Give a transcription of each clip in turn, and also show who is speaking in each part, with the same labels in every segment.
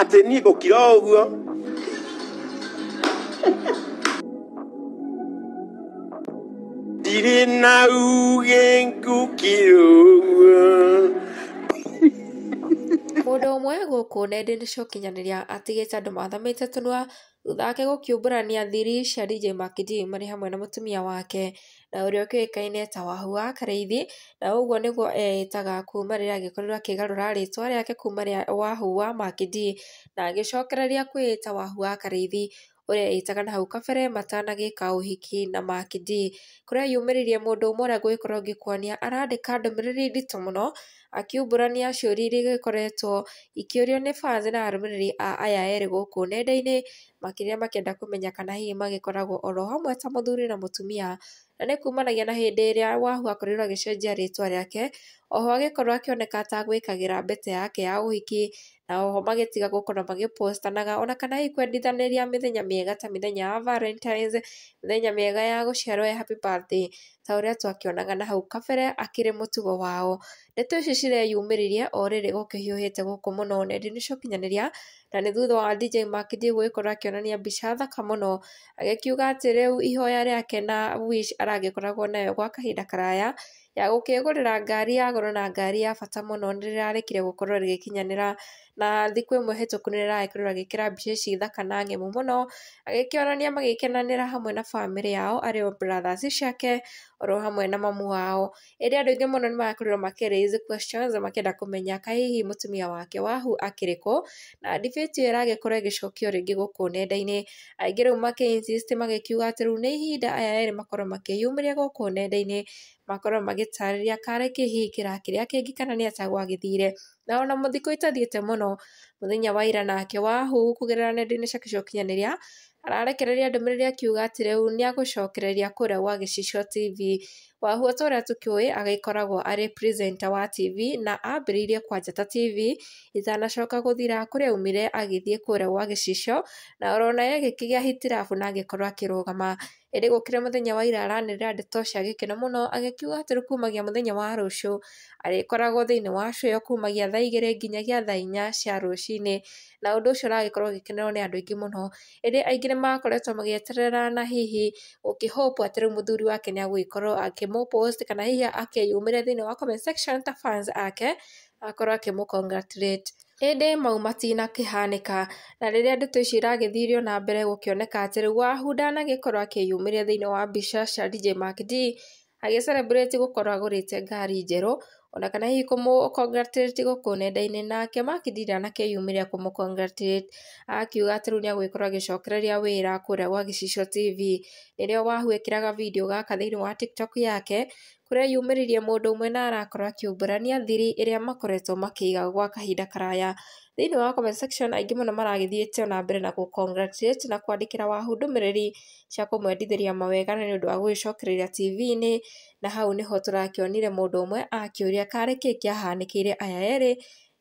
Speaker 1: atĩ niĩ ngũkira ũguo ndirĩ na uge ngũkira ũguo mũndũ ũmwe gũkũ nenda-inĩ cia ũkinyanĩria atigĩte andũ mathamĩte tũnua Thutha wake gũkiumbũrania thiri cia DJ Makidi D hamwe na mũtumia wake na ũrĩa ũkĩũĩkaine ta wa Karĩithi na ũguo nĩguo eĩtaga kuuma rĩrĩa agĩkorirwo akĩgarũra rĩtwa rĩake kuuma rĩa wahu wa Makidi na agĩcokereria kwĩĩta wa Karĩithi ũrĩa eĩtaga na hau kabere matanagĩka uhiki na Mac D kũrĩa yumĩririe mũndũ ũmwe ũrĩa gũgĩkorwo ngĩkwania arandĩka ndũmĩrĩri nditũ mũno akiumbũrania ciũria iria igĩkoretwo ikĩũrio nĩ fans na arũmĩrĩri a aya erĩ gũkũ nenda-inĩ makiria makenda kumenya kana hihi magikoragwo oro hamwe ta muthuri na mutumia na nĩ kumanagia na hĩndĩ ĩrĩa Wahu akorirwo agĩcenjia rĩtwa riake oho agĩkorwo akĩoneka ta gwikagira mbete yake ya uhiki na oho magĩtiga gũkorwo magĩpostanaga ona kana hihi kwendithanĩria mithenya miega ta mithenya ya Valentines, mithenya miega ya gũciarwo ya happy birthday ta ũrĩa twakĩonaga na hau kabere akĩrĩ mutugo wao. Ndeto ici cireyumĩririe o rĩrĩ gũkĩhiũhĩte gũkũ mũno nenda-inĩ cia na nĩ thutha wa DJ Mark D gũgĩkorwo akĩonania akĩonania mbica thaka mũno, agĩkiuga atĩ rĩu ihoya rĩake na Wish aragĩkoragwo nayo gwa kahinda karaya, ya gũkĩgũrĩra ngari ya goro na ngari ya bata mũno nĩrĩrarekire gũkorwo rĩgĩkinyanĩra na thikũ ĩmwe hĩtũku nĩrĩragĩkorirwo agĩkĩra mbica ici thaka na ng'emu mũno agĩkĩonania magĩkenanĩra hamwe na bamĩrĩ yao arĩ o brothers ciake oro hamwe na mamu wao ĩrĩa andũ aingĩ mũno nĩmarakorirwo makĩ raise questions makĩenda kũmenya ka hihi mũtumia wake wahu akĩrĩ kũ na debate ĩyo ĩragĩkorwo ĩgĩcokio rĩngĩ gũkũ nenda-inĩ aingĩ rĩu makĩ insist magĩkiuga atĩ rĩu nĩ ihinda aya erĩ makorwo makĩyumĩria gũkũ nenda-inĩ makorwo magĩtarĩria karĩ kĩhingĩra kĩrĩa kĩngĩ kana ni atagwa githire na ona muthiko itathiete muno muthenya wa ira nake Wahu kũgerera nenda-inĩ ciake cia ũkinyanĩria ararekereria kiuga atire u ni agucokereria kure gwa Gĩcicio TV Wahu ta ũrĩa tũkĩũĩ agĩkoragwo presenter wa TV na ambĩrĩirie kwa Njata TV itanacoka gũthira kũrĩa aumire agĩthiĩ kũrĩa gwa gĩcicio na orona oro nayo ĩgĩkĩgĩa hitilafu na agĩkorwo akĩrũgama. Ĩndĩ gũkĩrĩ mũthenya wa ira aranĩrĩra ndeto cia gĩkeno mũno agĩkiuga atĩ kumagia mũthenya wa rũciũ arĩkoragwo thĩinĩ wa show ĩyo kumagia thaa igĩrĩ nginyagia thaa inya cia rũcinĩ na ũndũ ũcio ũragĩkorwo ũgĩkenerwo nĩ andũ aingĩ mũno. Ĩndĩ aingĩ nĩ makoretwo magĩeterera na hihi gũkĩhopu atĩ rĩu mũthuri wake nĩ agũgĩkorwo akĩ må post kana hihi akĩyumĩria thini wa comment section ta fans ake akorwo akĩmũ congratulate ĩndĩ mau kihanika na rĩrĩa ndeto ici iragĩthirio na mbere gukioneka atĩ rĩu wahũ ndanagĩkorwo akĩyumĩria thĩinĩ wa bisha cia dj mark d agä gukorwo te ngari njeru ona kana hihi kåmå guku nenda-inä nake makindira nakeyumä kå må akiuga atä rä u nä agwä agĩcokereria wĩra kũrĩa gwa gĩcicio tv nĩrĩo wahu ekĩraga video gaka thĩinĩ wa tiktok yake kũreyumĩririe mũndũ ũmwe na arakorwo akĩumbũrania thiri ĩrĩa makoretwo makĩiga gwa kahinda karaya. Thĩinĩ wa comment section aingĩ mũno maragĩthiĩte ona mbere na gũ congratulate na kwandĩkĩra wahu ndũmĩrĩri cia kũmwendithĩria mawega na ũndũ wa gũgĩcokereria TV-inĩ, na hau nĩho tũrakĩonire mũndũ ũmwe akĩũria karĩ kĩ kĩahanĩkĩire aya erĩ,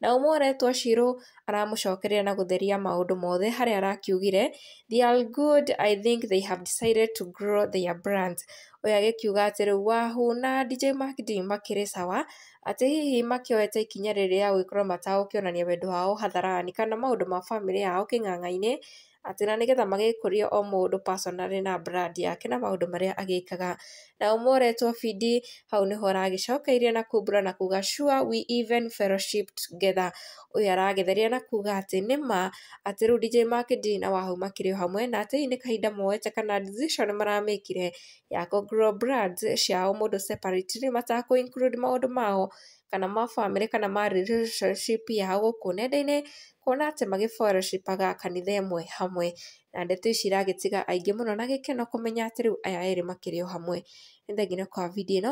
Speaker 1: na ũmwe Shiro aramũcokeria na gũtheria maũndũ mothe harĩa arakiugire "They are good I think they have decided to grow their brands" ũyũ agĩkiuga atĩ rĩu Wahoo na Dj Macd makĩrĩ sawa Atĩ hihi makĩoete ikinya rĩrĩ ya gwĩkora matagũkĩonania wendo wao hatharani kana maũndũ ma bamĩrĩ yao kĩng'ang'a-inĩ, atĩ na nĩgetha magĩkũrie o mũndũ personarĩ na brand yake na maũndũ marĩa agĩkaga. Na ũmwe ũretwo Fidi hau nĩho aragĩcokeirie na kumbũra na kuga sure we even fellowship together ũyũ aragĩtheria na kuga atĩ nĩma atĩ rĩu Dj Marked na Wahu makĩrĩ o hamwe na atĩ hihi nĩ kahinda moete kana decision maramĩkire ya kũ grow brands ciao mũndũ separately matakũ include maũndũ mao kana ma bamĩrĩ kana ma relationship yao gũkũ nenda-inĩ kuona atĩ magĩ-fellowshipaga kanitha ĩmwe hamwe na ndeto ici iragĩtiga aingĩ mũno na gĩkeno kũmenya atĩ rĩu aya erĩ makĩrĩ o hamwe. Nĩ thengiũ nĩ kwa video ĩno.